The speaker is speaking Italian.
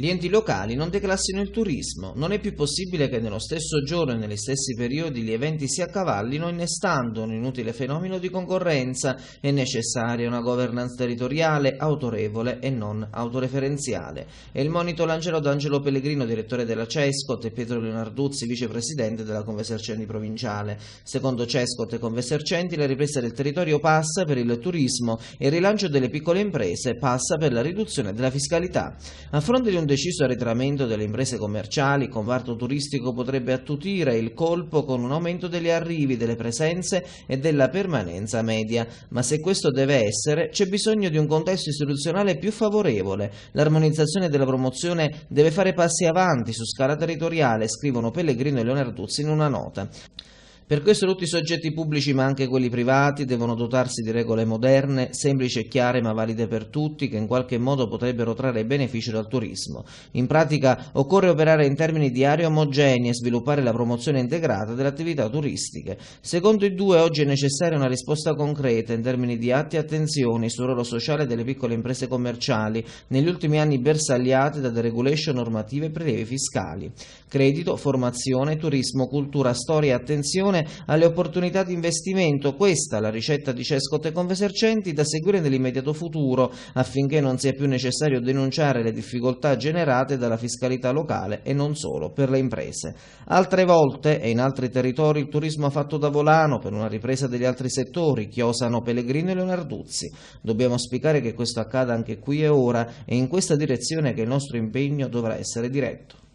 Gli enti locali non declassino il turismo, non è più possibile che nello stesso giorno e negli stessi periodi gli eventi si accavallino innestando un inutile fenomeno di concorrenza, è necessaria una governance territoriale autorevole e non autoreferenziale. È il monito Langelo D'Angelo Pellegrino, direttore della CESCOT e Pietro Leonarduzzi, vicepresidente della Convesercenti provinciale. Secondo CESCOT e Convesercenti la ripresa del territorio passa per il turismo e il rilancio delle piccole imprese passa per la riduzione della fiscalità. A fronte di un deciso arretramento delle imprese commerciali, il comparto turistico potrebbe attutire il colpo con un aumento degli arrivi, delle presenze e della permanenza media. Ma se questo deve essere, c'è bisogno di un contesto istituzionale più favorevole. L'armonizzazione della promozione deve fare passi avanti su scala territoriale, scrivono Pellegrino e Leonardo Tuzzi in una nota. Per questo tutti i soggetti pubblici ma anche quelli privati devono dotarsi di regole moderne, semplici e chiare ma valide per tutti che in qualche modo potrebbero trarre beneficio dal turismo. In pratica occorre operare in termini di aree omogenee e sviluppare la promozione integrata delle attività turistiche. Secondo i due oggi è necessaria una risposta concreta in termini di atti e attenzioni sul ruolo sociale delle piccole imprese commerciali negli ultimi anni bersagliate da deregulation normative e prelievi fiscali. Credito, formazione, turismo, cultura, storia e attenzione attenzione alle opportunità di investimento. Questa è la ricetta di Cescot e Convesercenti da seguire nell'immediato futuro affinché non sia più necessario denunciare le difficoltà generate dalla fiscalità locale e non solo per le imprese. Altre volte e in altri territori il turismo ha fatto da volano per una ripresa degli altri settori, Chiosano, Pellegrino e Leonarduzzi. Dobbiamo auspicare che questo accada anche qui e ora e in questa direzione che il nostro impegno dovrà essere diretto.